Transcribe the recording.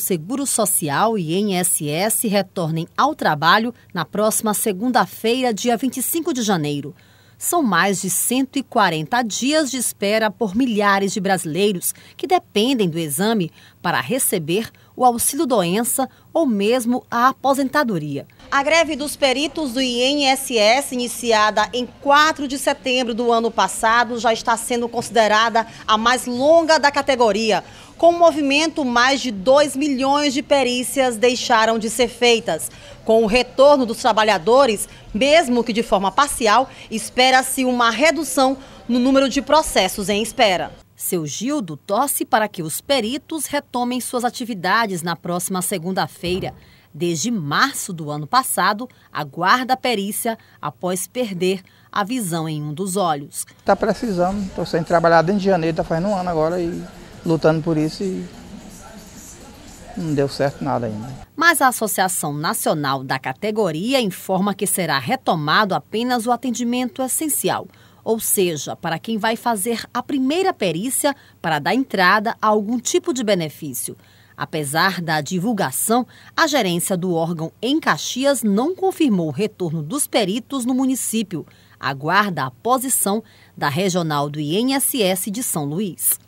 Seguro Social e INSS retornem ao trabalho na próxima segunda-feira, dia 25 de janeiro. São mais de 140 dias de espera por milhares de brasileiros que dependem do exame para receber o auxílio-doença ou mesmo a aposentadoria. A greve dos peritos do INSS, iniciada em 4 de setembro do ano passado, já está sendo considerada a mais longa da categoria. Com o movimento, mais de 2 milhões de perícias deixaram de ser feitas. Com o retorno dos trabalhadores, mesmo que de forma parcial, espera-se uma redução no número de processos em espera. Seu Gildo torce para que os peritos retomem suas atividades na próxima segunda-feira. Desde março do ano passado, aguarda a perícia após perder a visão em um dos olhos. Está precisando, estou sem trabalhar desde janeiro, está fazendo um ano agora e lutando por isso e não deu certo nada ainda. Mas a Associação Nacional da Categoria informa que será retomado apenas o atendimento essencial ou seja, para quem vai fazer a primeira perícia para dar entrada a algum tipo de benefício. Apesar da divulgação, a gerência do órgão em Caxias não confirmou o retorno dos peritos no município. Aguarda a posição da regional do INSS de São Luís.